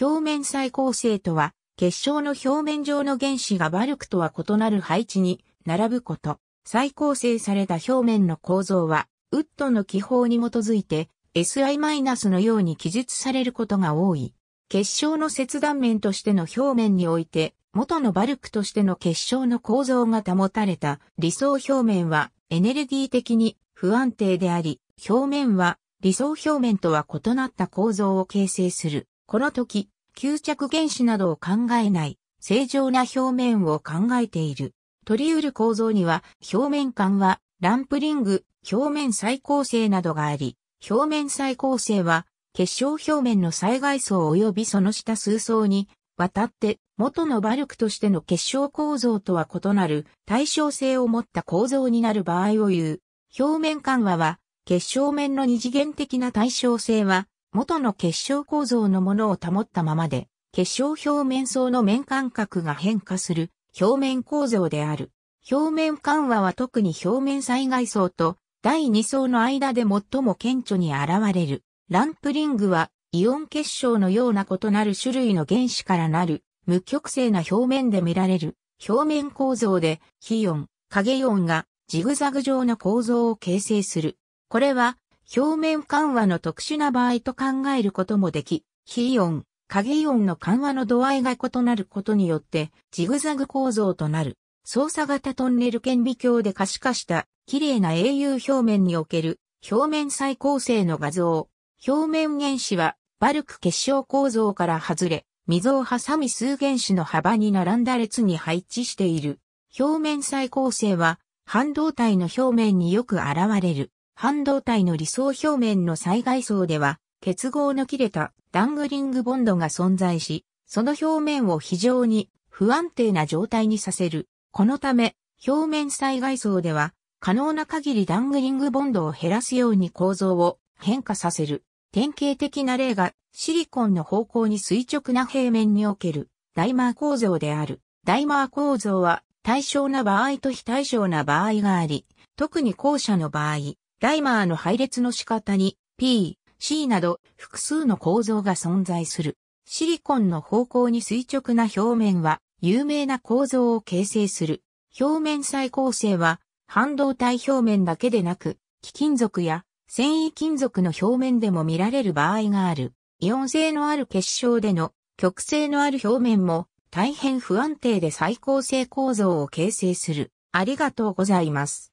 表面再構成とは、結晶の表面上の原子がバルクとは異なる配置に並ぶこと。再構成された表面の構造は、ウッドの気泡に基づいて SI- のように記述されることが多い。結晶の切断面としての表面において、元のバルクとしての結晶の構造が保たれた理想表面はエネルギー的に不安定であり、表面は理想表面とは異なった構造を形成する。この時、吸着原子などを考えない、正常な表面を考えている。取り得る構造には、表面間は、ランプリング、表面再構成などがあり、表面再構成は、結晶表面の最外層及びその下数層に、渡って元のバルクとしての結晶構造とは異なる対称性を持った構造になる場合を言う。表面緩和は結晶面の二次元的な対称性は元の結晶構造のものを保ったままで、結晶表面層の面間隔が変化する表面構造である。表面緩和は特に表面災害層と第二層の間で最も顕著に現れる。ランプリングはイオン結晶のような異なる種類の原子からなる無極性な表面で見られる表面構造で、非イオン、影イオンがジグザグ状の構造を形成する。これは表面緩和の特殊な場合と考えることもでき、非イオン、影イオンの緩和の度合いが異なることによって、ジグザグ構造となる、操作型トンネル顕微鏡で可視化した、綺麗な英雄表面における、表面再構成の画像。表面原子は、バルク結晶構造から外れ、溝を挟み数原子の幅に並んだ列に配置している。表面再構成は、半導体の表面によく現れる。半導体の理想表面の最外層では、結合の切れたダングリングボンドが存在し、その表面を非常に不安定な状態にさせる。このため、表面最外層では、可能な限りダングリングボンドを減らすように構造を変化させる。典型的な例が、シリコンの方向に垂直な平面における、ダイマー構造である。ダイマー構造は、対称な場合と非対称な場合があり、特に後者の場合、ライマーの配列の仕方に P、C など複数の構造が存在する。シリコンの方向に垂直な表面は有名な構造を形成する。表面再構成は半導体表面だけでなく、貴金属や繊維金属の表面でも見られる場合がある。イオン性のある結晶での極性のある表面も大変不安定で再構成構造を形成する。ありがとうございます。